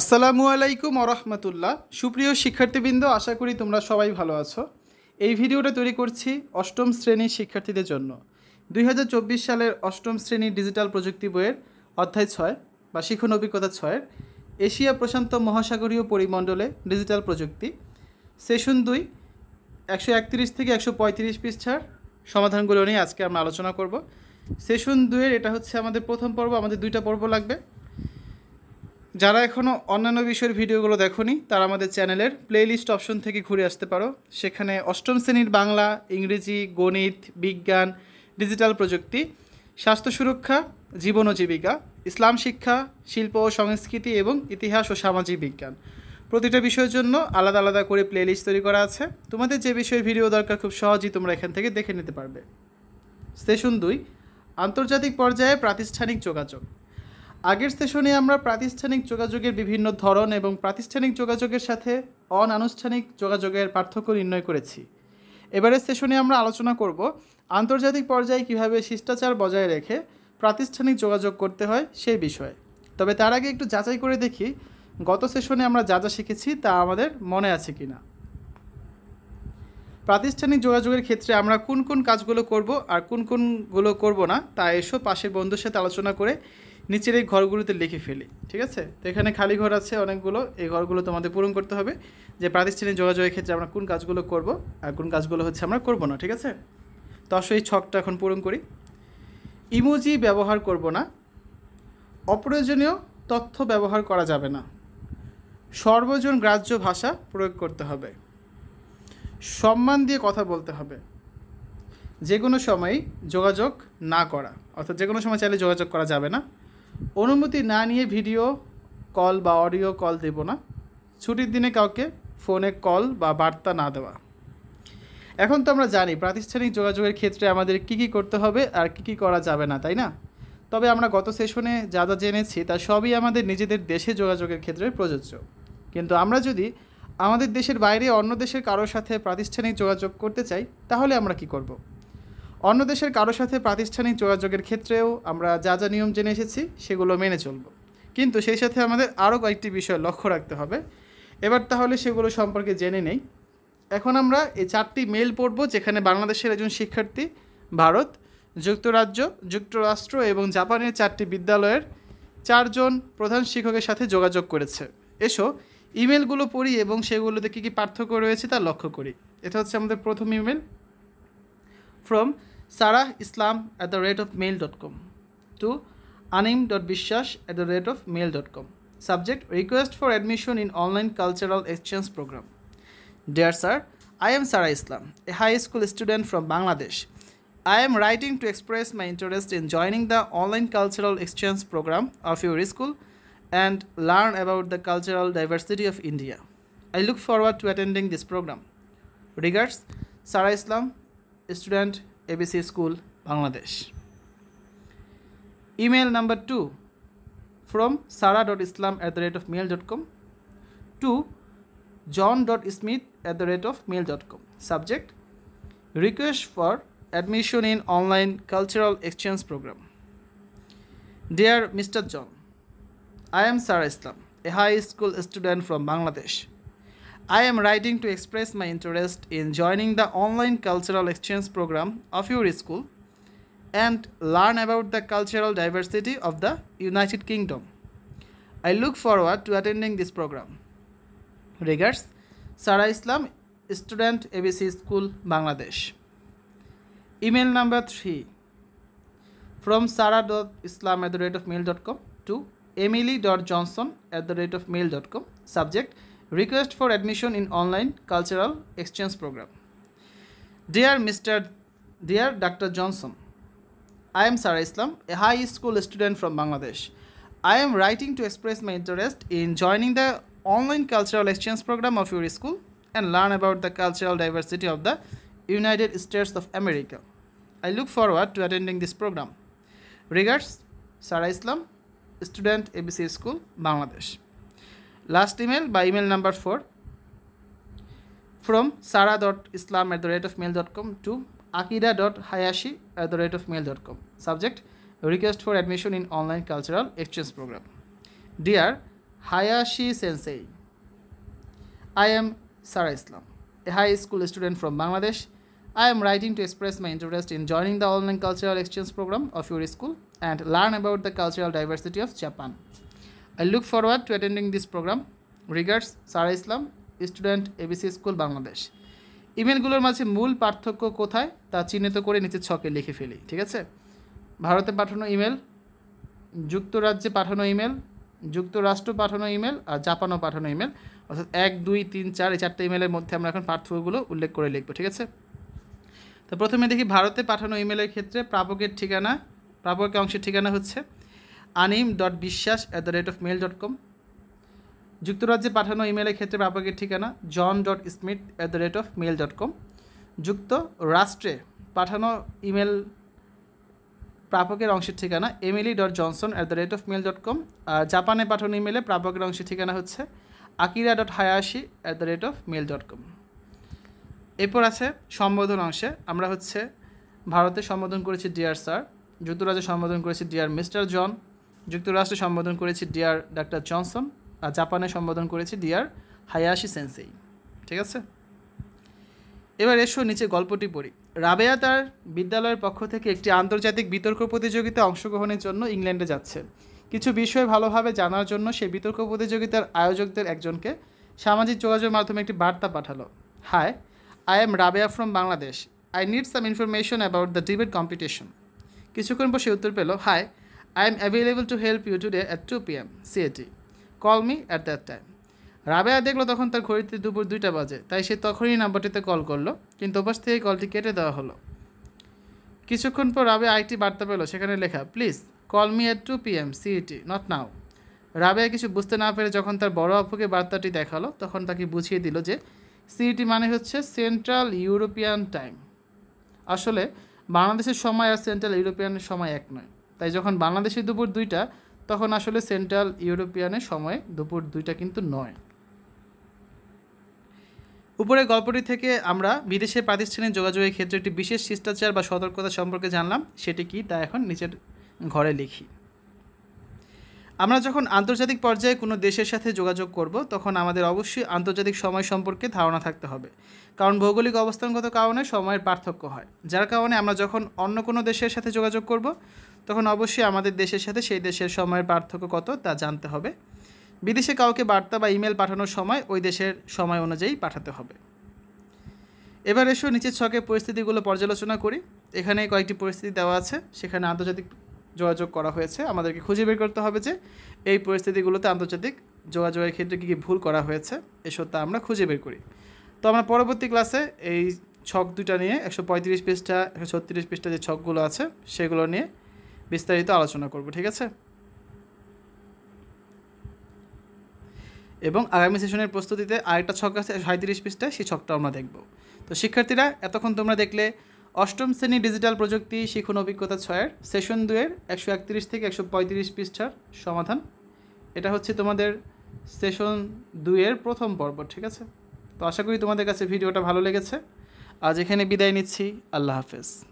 আসসালামু আলাইকুম আরহামতুল্লাহ সুপ্রিয় শিক্ষার্থীবৃন্দ আশা করি তোমরা সবাই ভালো আছো এই ভিডিওটা তৈরি করছি অষ্টম শ্রেণীর শিক্ষার্থীদের জন্য দুই সালের অষ্টম শ্রেণীর ডিজিটাল প্রযুক্তি বইয়ের অধ্যায় ছয় বা শিখন অভিজ্ঞতা ছয়ের এশিয়া প্রশান্ত মহাসাগরীয় পরিমণ্ডলে ডিজিটাল প্রযুক্তি সেশন দুই একশো একত্রিশ থেকে একশো পঁয়ত্রিশ পৃষ্ঠার সমাধানগুলো নিয়ে আজকে আমরা আলোচনা করব সেশন দুয়ের এটা হচ্ছে আমাদের প্রথম পর্ব আমাদের দুইটা পর্ব লাগবে যারা এখনও অন্যান্য বিষয়ের ভিডিওগুলো দেখনি তারা আমাদের চ্যানেলের প্লেলিস্ট অপশন থেকে ঘুরে আসতে পারো সেখানে অষ্টম শ্রেণীর বাংলা ইংরেজি গণিত বিজ্ঞান ডিজিটাল প্রযুক্তি স্বাস্থ্য সুরক্ষা জীবন ও জীবিকা ইসলাম শিক্ষা শিল্প ও সংস্কৃতি এবং ইতিহাস ও সামাজিক বিজ্ঞান প্রতিটা বিষয়ের জন্য আলাদা আলাদা করে প্লেলিস্ট তৈরি করা আছে তোমাদের যে বিষয়ে ভিডিও দরকার খুব সহজেই তোমরা এখান থেকে দেখে নিতে পারবে সেশন দুই আন্তর্জাতিক পর্যায়ে প্রাতিষ্ঠানিক যোগাযোগ আগের সেশনে আমরা প্রাতিষ্ঠানিক যোগাযোগের বিভিন্ন ধরন এবং প্রাতিষ্ঠানিক যোগাযোগের সাথে অনানুষ্ঠানিক যোগাযোগের পার্থক্য নির্ণয় করেছি এবারের সেশনে আমরা আলোচনা করব আন্তর্জাতিক পর্যায়ে কিভাবে শিষ্টাচার বজায় রেখে প্রাতিষ্ঠানিক যোগাযোগ করতে হয় সেই বিষয়ে তবে তার আগে একটু যাচাই করে দেখি গত সেশনে আমরা যা যা শিখেছি তা আমাদের মনে আছে কি না প্রাতিষ্ঠানিক যোগাযোগের ক্ষেত্রে আমরা কোন কোন কাজগুলো করব আর কোন কোনগুলো করব না তা এসো পাশের বন্ধুর সাথে আলোচনা করে নিচের এই ঘরগুলোতে লিখে ফেলি ঠিক আছে তো এখানে খালি ঘর আছে অনেকগুলো এই ঘরগুলো তোমাদের পূরণ করতে হবে যে প্রাতিষ্ঠানিক যোগাযোগের ক্ষেত্রে আমরা কোন কাজগুলো করব আর কোন কাজগুলো হচ্ছে আমরা করব না ঠিক আছে তো আসলে এই ছকটা এখন পূরণ করি ইমোজি ব্যবহার করব না অপ্রয়োজনীয় তথ্য ব্যবহার করা যাবে না সর্বজন গ্রাহ্য ভাষা প্রয়োগ করতে হবে সম্মান দিয়ে কথা বলতে হবে যে কোনো সময়ই যোগাযোগ না করা অর্থাৎ যে কোনো সময় চাইলে যোগাযোগ করা যাবে না অনুমতি না নিয়ে ভিডিও কল বা অডিও কল দেব না ছুটির দিনে কাউকে ফোনে কল বা বার্তা না দেওয়া এখন তো আমরা জানি প্রাতিষ্ঠানিক যোগাযোগের ক্ষেত্রে আমাদের কি কি করতে হবে আর কি কি করা যাবে না তাই না তবে আমরা গত সেশনে যা যা জেনেছি তা সবই আমাদের নিজেদের দেশে যোগাযোগের ক্ষেত্রে প্রযোজ্য কিন্তু আমরা যদি আমাদের দেশের বাইরে অন্য দেশের কারোর সাথে প্রাতিষ্ঠানিক যোগাযোগ করতে চাই তাহলে আমরা কি করব অন্য দেশের কারোর সাথে প্রাতিষ্ঠানিক যোগাযোগের ক্ষেত্রেও আমরা যা যা নিয়ম জেনে এসেছি সেগুলো মেনে চলব কিন্তু সেই সাথে আমাদের আরও কয়েকটি বিষয় লক্ষ্য রাখতে হবে এবার তাহলে সেগুলো সম্পর্কে জেনে নেই এখন আমরা এই চারটি মেল পড়ব যেখানে বাংলাদেশের একজন শিক্ষার্থী ভারত যুক্তরাজ্য যুক্তরাষ্ট্র এবং জাপানের চারটি বিদ্যালয়ের চারজন প্রধান শিক্ষকের সাথে যোগাযোগ করেছে এসো ইমেলগুলো পড়ি এবং সেগুলোতে কী কী পার্থক্য রয়েছে তা লক্ষ্য করি এটা হচ্ছে আমাদের প্রথম email from Sarah Islam at the rate of mail.com. 2. Anim.bishash at the rate of mail.com. Subject Request for admission in online cultural exchange program. Dear sir, I am Sarah Islam, a high school student from Bangladesh. I am writing to express my interest in joining the online cultural exchange program of your school and learn about the cultural diversity of India. I look forward to attending this program. Regards, Sarah Islam, student ABC School, Bangladesh. Email number two, from sarah islam at the rate of com to john smith at the rate of com subject request for admission in online cultural exchange program dear mr john i am sarah islam a high school student from bangladesh I am writing to express my interest in joining the online cultural exchange program of your school and learn about the cultural diversity of the United Kingdom. I look forward to attending this program. Regards, Sara Islam, Student ABC School, Bangladesh. Email number 3 from sarah.islam at the rate of mail.com to emily.johnson at the rate of mail.com. Subject request for admission in online cultural exchange program dear mr dear dr johnson i am sarah islam a high school student from bangladesh i am writing to express my interest in joining the online cultural exchange program of your school and learn about the cultural diversity of the united states of america i look forward to attending this program regards sarah islam student abc school bangladesh last email বা email number four from Sara dot Islam at the rate of mail dot com to Akira dot Hayashi at the rate of mail dot com subject request for admission in online cultural exchange program dear Hayashi sensei I am Sara Islam a high school student from Bangladesh. I am writing to express my interest in joining the online cultural exchange program of your school and learn about the cultural diversity of Japan. I look forward to attending this program. Regards, Sara Islam, student ABC school Bangladesh ইমেলগুলোর মাঝে মূল পার্থক্য কোথায় তা চিহ্নিত করে নিচে ছকে লিখে ফেলি ঠিক আছে ভারতে পাঠানো ইমেল যুক্তরাজ্যে পাঠানো ইমেল যুক্তরাষ্ট্র পাঠানো ইমেল আর জাপানও পাঠানো ইমেল অর্থাৎ এক দুই তিন চার এই চারটে ইমেলের মধ্যে আমরা এখন পার্থক্যগুলো উল্লেখ করে লিখবো ঠিক আছে তো প্রথমে দেখি ভারতে পাঠানো ইমেলের ক্ষেত্রে প্রাপকের ঠিকানা প্রাপকের অংশের ঠিকানা হচ্ছে Anim dot Biswas at the rate of mail dot com যুক্তরাজ্যে পাঠানো ইমেলের ক্ষেত্রে প্রাপকের ঠিকানা John dot Smith at the rate of mail dot com যুক্তরাষ্ট্রে পাঠানো ইমেল প্রাপকের অংশের ঠিকানা Emily dot Johnson at the rate of mail dot com আর জাপানে পাঠানো ইমেলে প্রাপকের অংশের ঠিকানা হচ্ছে Akira dot Hayashi at the rate of mail dot com এরপর আছে সম্বোধন অংশে আমরা হচ্ছে ভারতে সম্বোধন করেছি ডিয়ার স্যার যুক্তরাজ্যে সম্বোধন করেছি ডিয়ার মিস্টার জন যুক্তরাষ্ট্রে সম্বোধন করেছি ডিয়ার ডাক্তার জনসন আর জাপানে সম্বোধন করেছি ডিয়ার হায়াশি সেন্সেই ঠিক আছে এবার এসো নিচে গল্পটি পড়ি রাবেয়া তার বিদ্যালয়ের পক্ষ থেকে একটি আন্তর্জাতিক বিতর্ক প্রতিযোগিতায় অংশগ্রহণের জন্য ইংল্যান্ডে যাচ্ছে কিছু বিষয় ভালোভাবে জানার জন্য সে বিতর্ক প্রতিযোগিতার আয়োজকদের একজনকে সামাজিক যোগাযোগ মাধ্যমে একটি বার্তা পাঠালো hi I am Rabeya from Bangladesh I need some information about the debate competition কিছুক্ষণ পর সে উত্তর পেল হায় I am available to help you today at 2 p.m. CAT. Call me at that time. Rabeya দেখলো তখন তার ঘড়িতে দুপুর দুইটা বাজে তাই সে তখনই নাম্বারটিতে কল করলো কিন্তু ওপাশ থেকে কলটি কেটে দেওয়া হলো কিছুক্ষণ পর রাবে আরেকটি বার্তা পেলো সেখানে লেখা please call me at two PM এম সিইটি নট নাও রাবেয়া কিছু বুঝতে না পেরে যখন তার বড় আপুকে বার্তাটি দেখালো তখন তাকে বুঝিয়ে দিল যে সিইটি মানে হচ্ছে সেন্ট্রাল ইউরোপিয়ান টাইম আসলে বাংলাদেশের সময় আর সেন্ট্রাল ইউরোপিয়ানের সময় এক নয় তাই যখন বাংলাদেশে দুপুর দুইটা তখন আসলে সেন্ট্রাল ইউরোপিয়ানের সময় দুপুর দুইটা কিন্তু নয় উপরের গল্পটি থেকে আমরা বিদেশে প্রাতিষ্ঠানিক যোগাযোগের ক্ষেত্রে একটি বিশেষ শিষ্টাচার বা সতর্কতা সম্পর্কে জানলাম সেটি কি তা এখন নিচের ঘরে লিখি আমরা যখন আন্তর্জাতিক পর্যায়ে কোনো দেশের সাথে যোগাযোগ করব তখন আমাদের অবশ্যই আন্তর্জাতিক সময় সম্পর্কে ধারণা থাকতে হবে কারণ ভৌগোলিক অবস্থানগত কারণে সময়ের পার্থক্য হয় যার কারণে আমরা যখন অন্য কোনো দেশের সাথে যোগাযোগ করব তখন অবশ্যই আমাদের দেশের সাথে সেই দেশের সময়ের পার্থক্য কত তা জানতে হবে বিদেশে কাউকে বার্তা বা ইমেল পাঠানোর সময় ওই দেশের সময় অনুযায়ী পাঠাতে হবে এবার এসো নিচের ছকে পরিস্থিতিগুলো পর্যালোচনা করি এখানে কয়েকটি পরিস্থিতি দেওয়া আছে সেখানে আন্তর্জাতিক যোগাযোগ করা হয়েছে আমাদেরকে খুঁজে বের করতে হবে যে এই পরিস্থিতিগুলোতে আন্তর্জাতিক যোগাযোগের ক্ষেত্রে কী কী ভুল করা হয়েছে এসব তা আমরা খুঁজে বের করি তো আমরা পরবর্তী ক্লাসে এই ছক দুটা নিয়ে একশো পঁয়ত্রিশ পৃষ্ঠা একশো ছত্রিশ পৃষ্ঠা যে ছকগুলো আছে সেগুলো নিয়ে বিস্তারিত আলোচনা করব ঠিক আছে এবং আগামী সেশনের প্রস্তুতিতে আরেকটা ছক আছে সাঁত্রিশ পৃষ্ঠায় সেই ছকটা আমরা দেখব তো শিক্ষার্থীরা এতক্ষণ তোমরা দেখলে অষ্টম শ্রেণী ডিজিটাল প্রযুক্তি শিখুন অভিজ্ঞতা ছয়ের সেশন দুয়ের একশো একত্রিশ থেকে একশো পঁয়ত্রিশ পৃষ্ঠার সমাধান এটা হচ্ছে তোমাদের সেশন দুয়ের প্রথম পর্ব ঠিক আছে তো আশা করি তোমাদের কাছে ভিডিওটা ভালো লেগেছে আজ এখানে বিদায় নিচ্ছি আল্লাহ হাফেজ